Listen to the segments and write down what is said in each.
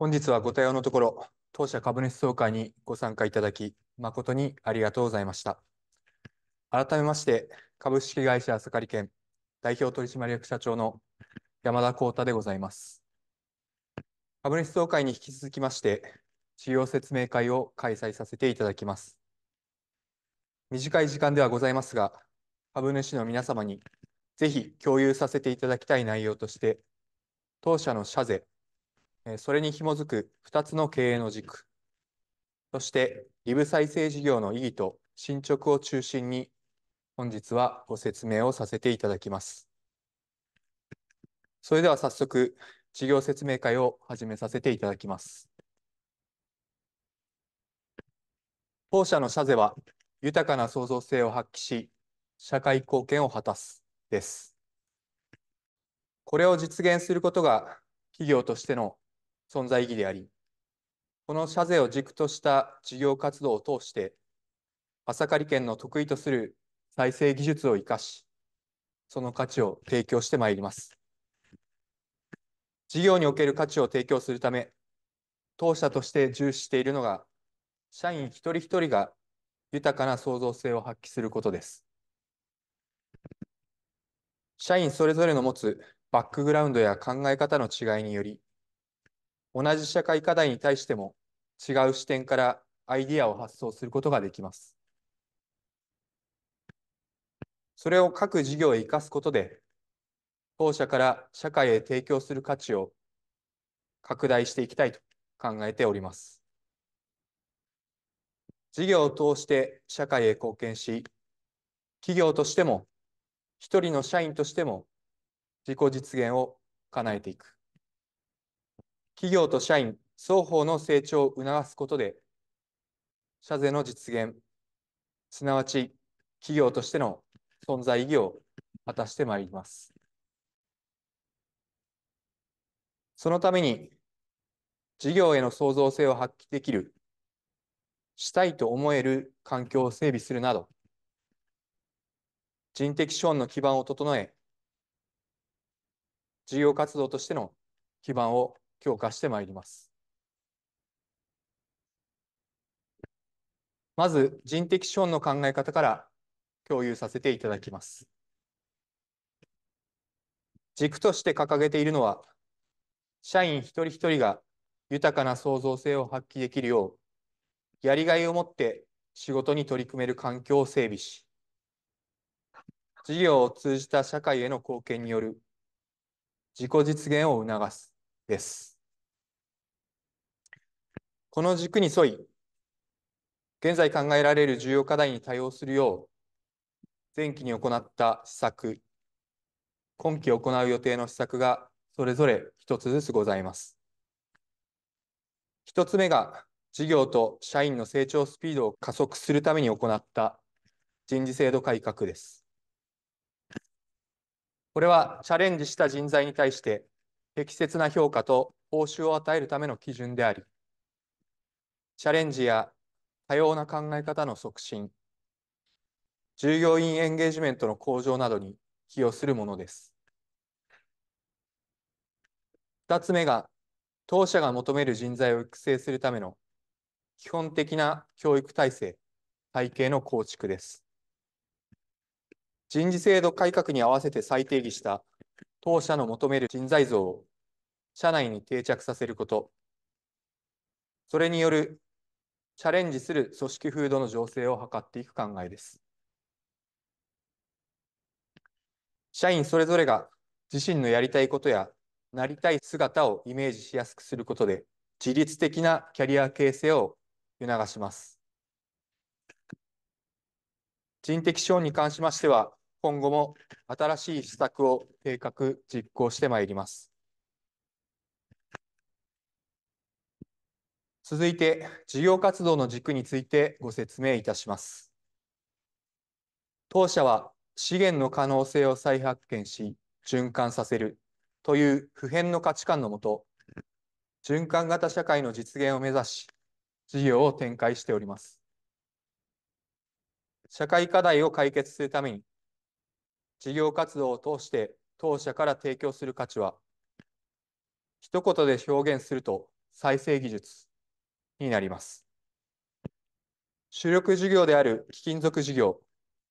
本日はご対応のところ、当社株主総会にご参加いただき、誠にありがとうございました。改めまして、株式会社草刈健代表取締役社長の山田耕太でございます。株主総会に引き続きまして、事業説明会を開催させていただきます。短い時間ではございますが、株主の皆様にぜひ共有させていただきたい内容として、当社の社税、それに紐づく2つの経営の軸、そしてリブ再生事業の意義と進捗を中心に、本日はご説明をさせていただきます。それでは早速、事業説明会を始めさせていただきます。当社の社是は、豊かな創造性を発揮し、社会貢献を果たす、です。これを実現することが、企業としての存在意義であり、この社税を軸とした事業活動を通して、朝刈県の得意とする再生技術を生かし、その価値を提供してまいります。事業における価値を提供するため、当社として重視しているのが、社員一人一人が豊かな創造性を発揮することです。社員それぞれの持つバックグラウンドや考え方の違いにより、同じ社会課題に対しても違う視点からアイディアを発想することができます。それを各事業へ生かすことで、当社から社会へ提供する価値を拡大していきたいと考えております。事業を通して社会へ貢献し、企業としても、一人の社員としても、自己実現を叶えていく。企業と社員双方の成長を促すことで、社税の実現、すなわち企業としての存在意義を果たしてまいります。そのために、事業への創造性を発揮できる、したいと思える環境を整備するなど、人的資本の基盤を整え、事業活動としての基盤を強化してまいります。まず人的資本の考え方から共有させていただきます。軸として掲げているのは、社員一人一人が豊かな創造性を発揮できるよう、やりがいを持って仕事に取り組める環境を整備し、事業を通じた社会への貢献による自己実現を促すです。この軸に沿い、現在考えられる重要課題に対応するよう、前期に行った施策、今期行う予定の施策がそれぞれ一つずつございます。一つ目が、事業と社員の成長スピードを加速するために行った人事制度改革です。これはチャレンジした人材に対して適切な評価と報酬を与えるための基準であり、チャレンジや多様な考え方の促進、従業員エンゲージメントの向上などに寄与するものです。二つ目が、当社が求める人材を育成するための基本的な教育体制、体系の構築です。人事制度改革に合わせて再定義した当社の求める人材像を社内に定着させること、それによるチャレンジする組織風土の情勢を図っていく考えです。社員それぞれが自身のやりたいことやなりたい姿をイメージしやすくすることで、自律的なキャリア形成を促します。人的資本に関しましては、今後も新しい施策を計画、実行してまいります。続いて事業活動の軸についてご説明いたします当社は資源の可能性を再発見し循環させるという普遍の価値観のもと循環型社会の実現を目指し事業を展開しております社会課題を解決するために事業活動を通して当社から提供する価値は一言で表現すると再生技術になります。主力事業である貴金属事業、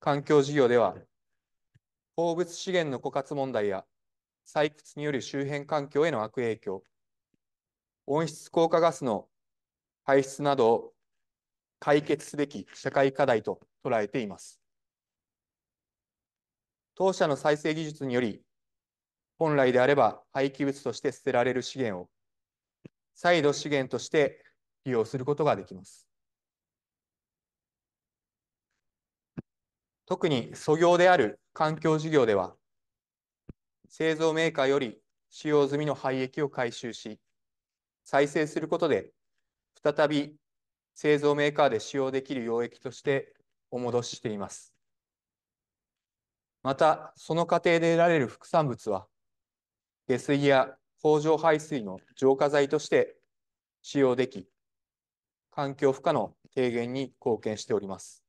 環境事業では、鉱物資源の枯渇問題や採掘による周辺環境への悪影響、温室効果ガスの排出などを解決すべき社会課題と捉えています。当社の再生技術により、本来であれば廃棄物として捨てられる資源を、再度資源として利用することができます。特に素業である環境事業では、製造メーカーより使用済みの廃液を回収し、再生することで、再び製造メーカーで使用できる溶液としてお戻ししています。また、その過程で得られる副産物は、下水や工場排水の浄化剤として使用でき、環境負荷の低減に貢献しております。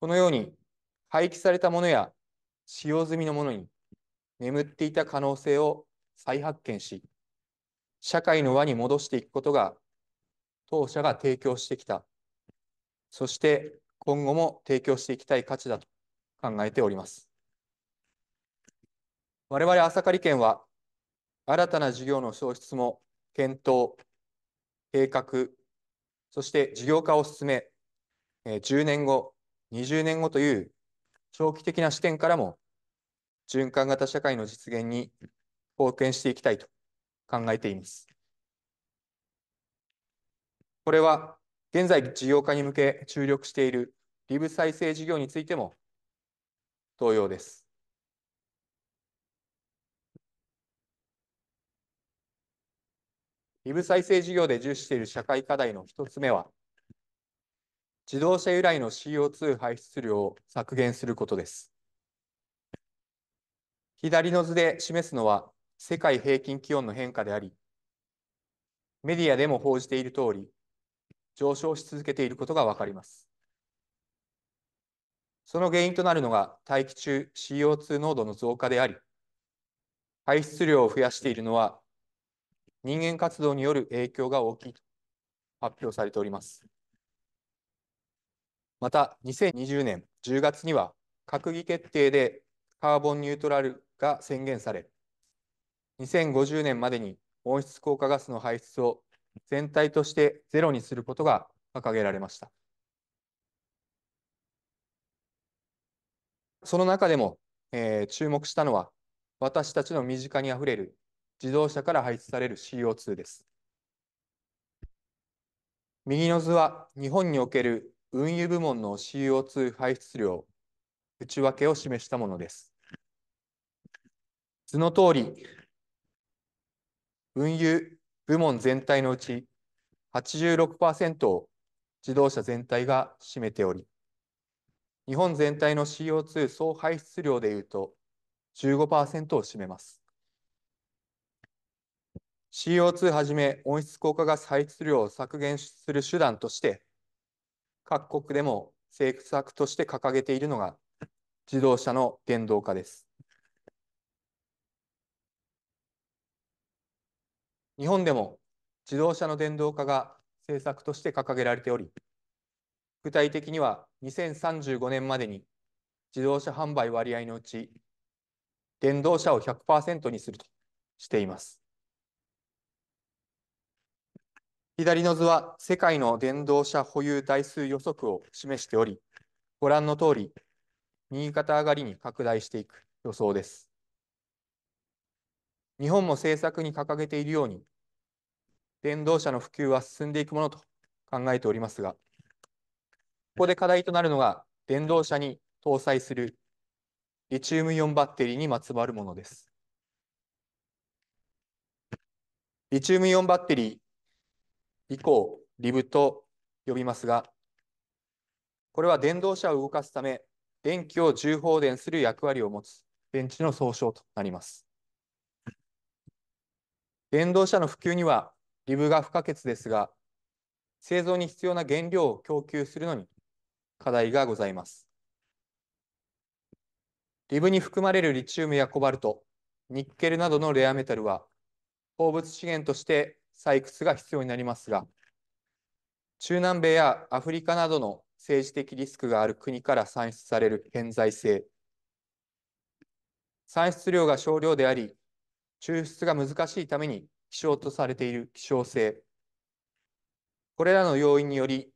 このように廃棄されたものや使用済みのものに眠っていた可能性を再発見し、社会の輪に戻していくことが当社が提供してきた、そして今後も提供していきたい価値だと考えております。我々朝刈県は新たな事業の創出も検討計画、そして事業化を進め、10年後、20年後という長期的な視点からも、循環型社会の実現に貢献していきたいと考えています。これは、現在事業化に向け注力しているリブ再生事業についても同様です。リブ再生事業で重視している社会課題の一つ目は、自動車由来の CO2 排出量を削減することです。左の図で示すのは世界平均気温の変化であり、メディアでも報じている通り、上昇し続けていることがわかります。その原因となるのが大気中 CO2 濃度の増加であり、排出量を増やしているのは人間活動による影響が大きいと発表されております。また、2020年10月には閣議決定でカーボンニュートラルが宣言され、2050年までに温室効果ガスの排出を全体としてゼロにすることが掲げられました。その中でも、えー、注目したのは、私たちの身近にあふれる自動車から排出される CO2 です。右の図は日本における運輸部門の CO2 排出量内訳を示したものです。図の通り、運輸部門全体のうち86%を自動車全体が占めており、日本全体の CO2 総排出量でいうと15%を占めます。CO2 はじめ温室効果ガス排出量を削減する手段として、各国でも政策として掲げているのが自動車の電動化です。日本でも自動車の電動化が政策として掲げられており、具体的には2035年までに自動車販売割合のうち電動車を100%にするとしています。左の図は世界の電動車保有台数予測を示しており、ご覧の通り、右肩上がりに拡大していく予想です。日本も政策に掲げているように、電動車の普及は進んでいくものと考えておりますが、ここで課題となるのが、電動車に搭載するリチウムイオンバッテリーにまつわるものです。リチウムイオンバッテリー以降、リブと呼びますが、これは電動車を動かすため、電気を充放電する役割を持つ電池の総称となります。電動車の普及にはリブが不可欠ですが、製造に必要な原料を供給するのに課題がございます。リブに含まれるリチウムやコバルト、ニッケルなどのレアメタルは、鉱物資源として採掘が必要になりますが、中南米やアフリカなどの政治的リスクがある国から産出される顕在性、産出量が少量であり、抽出が難しいために希少とされている希少性、これらの要因により、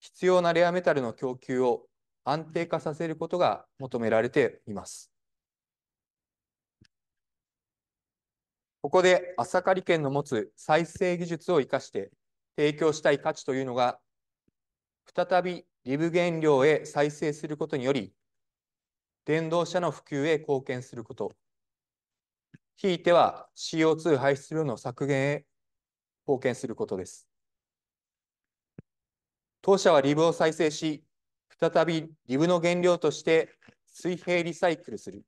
必要なレアメタルの供給を安定化させることが求められています。ここで朝刈県の持つ再生技術を生かして提供したい価値というのが、再びリブ原料へ再生することにより、電動車の普及へ貢献すること、ひいては CO2 排出量の削減へ貢献することです。当社はリブを再生し、再びリブの原料として水平リサイクルする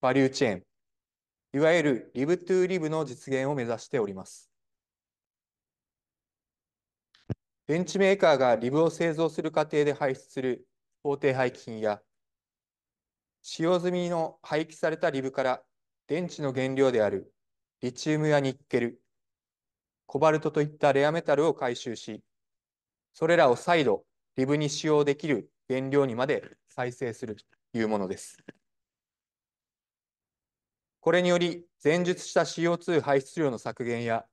バリューチェーン、いわゆるリブトゥーリブの実現を目指しております。ベンチメーカーがリブを製造する過程で排出する法定廃棄品や、使用済みの廃棄されたリブから電池の原料であるリチウムやニッケル、コバルトといったレアメタルを回収し、それらを再度リブに使用できる原料にまで再生するというものです。これにより、前述した CO2 排出量の削減や、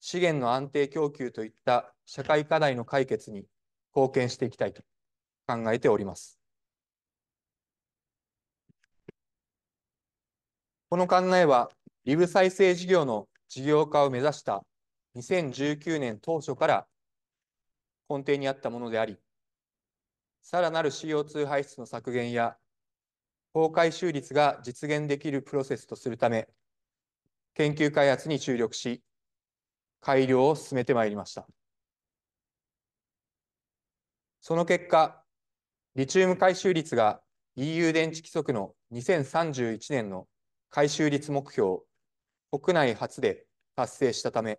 資源の安定供給といった社会課題の解決に貢献していきたいと考えております。この考えは、リブ再生事業の事業化を目指した2019年当初から根底にあったものであり、さらなる CO2 排出の削減や法回収率が実現できるプロセスとするため、研究開発に注力し、改良を進めてまいりました。その結果、リチウム回収率が EU 電池規則の2031年の回収率目標を国内初で達成したため、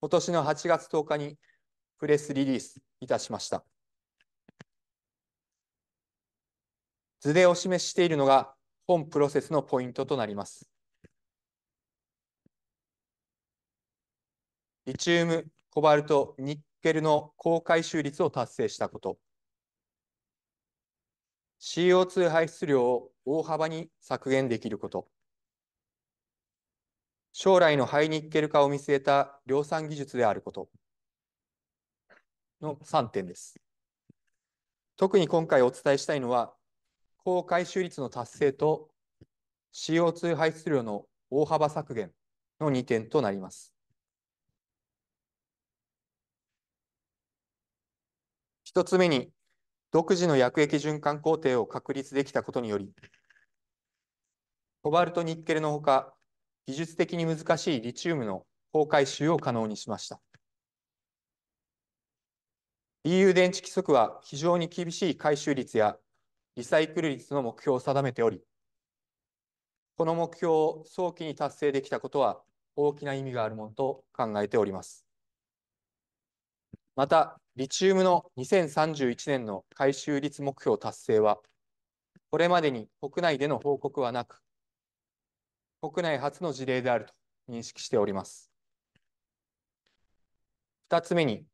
今年の8月10日にプレスリリースいたしました。図でお示ししているのが本プロセスのポイントとなります。リチウム、コバルト、ニッケルの高回収率を達成したこと、CO2 排出量を大幅に削減できること、将来のハイニッケル化を見据えた量産技術であることの3点です。特に今回お伝えしたいのは高回収率の達成と CO2 排出量の大幅削減の2点となります。1つ目に、独自の薬液循環工程を確立できたことにより、コバルト、ニッケルのほか、技術的に難しいリチウムの高回収を可能にしました。EU 電池規則は非常に厳しい回収率やリサイクル率の目標を定めており、この目標を早期に達成できたことは大きな意味があるものと考えております。また、リチウムの2031年の回収率目標達成は、これまでに国内での報告はなく、国内初の事例であると認識しております。二つ目に、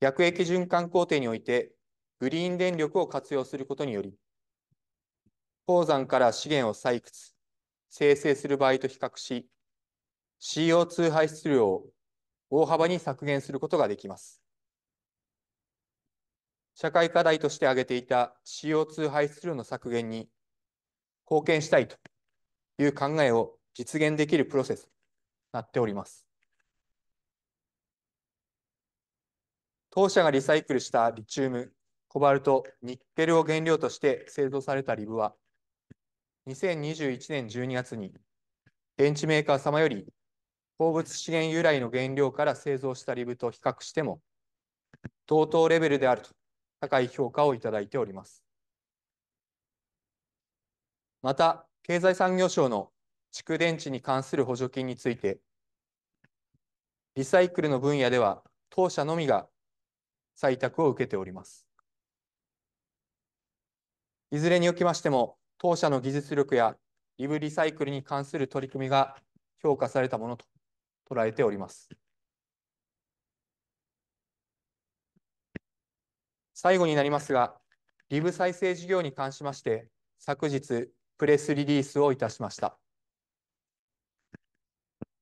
薬液循環工程において、グリーン電力を活用することにより、鉱山から資源を採掘、生成する場合と比較し、CO2 排出量を大幅に削減することができます。社会課題として挙げていた CO2 排出量の削減に貢献したいという考えを実現できるプロセスになっております。当社がリサイクルしたリチウム、コバルト、ニッケルを原料として製造されたリブは、2021年12月に電池メーカー様より鉱物資源由来の原料から製造したリブと比較しても同等レベルであると高い評価をいただいております。また、経済産業省の蓄電池に関する補助金について、リサイクルの分野では当社のみが採択を受けております。いずれにおきましても、当社の技術力やリブリサイクルに関する取り組みが評価されたものと捉えております。最後になりますが、リブ再生事業に関しまして、昨日、プレスリリースをいたしました。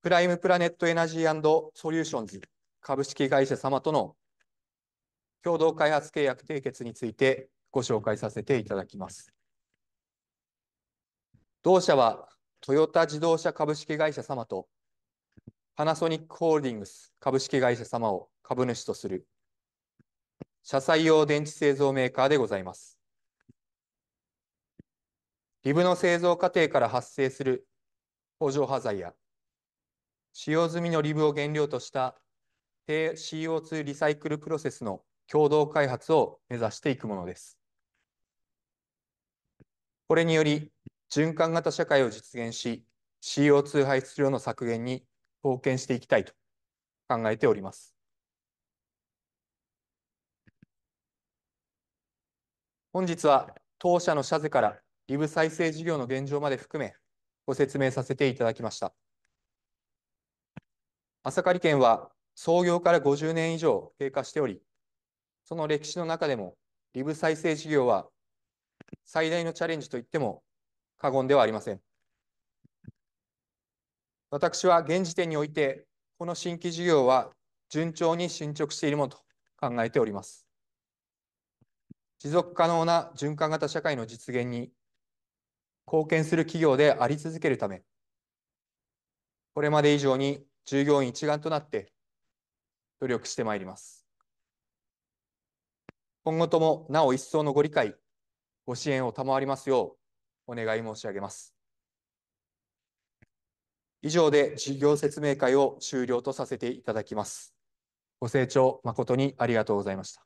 プライムプラネットエナジーソリューションズ株式会社様との共同開発契約締結についてご紹介させていただきます。同社はトヨタ自動車株式会社様とパナソニックホールディングス株式会社様を株主とする車載用電池製造メーカーでございます。リブの製造過程から発生する工場端材や使用済みのリブを原料とした低 CO2 リサイクルプロセスの共同開発を目指していくものです。これにより循環型社会を実現し、CO2 排出量の削減に貢献していきたいと考えております。本日は当社の社是からリブ再生事業の現状まで含め、ご説明させていただきました。朝刈県は創業から50年以上経過しており、その歴史の中でもリブ再生事業は最大のチャレンジといっても過言ではありません。私は現時点において、この新規事業は順調に進捗しているものと考えております。持続可能な循環型社会の実現に貢献する企業であり続けるため、これまで以上に従業員一丸となって努力してまいります。今後ともなお一層のご理解、ご支援を賜りますよう、お願い申し上げます。以上で事業説明会を終了とさせていただきます。ご清聴誠にありがとうございました。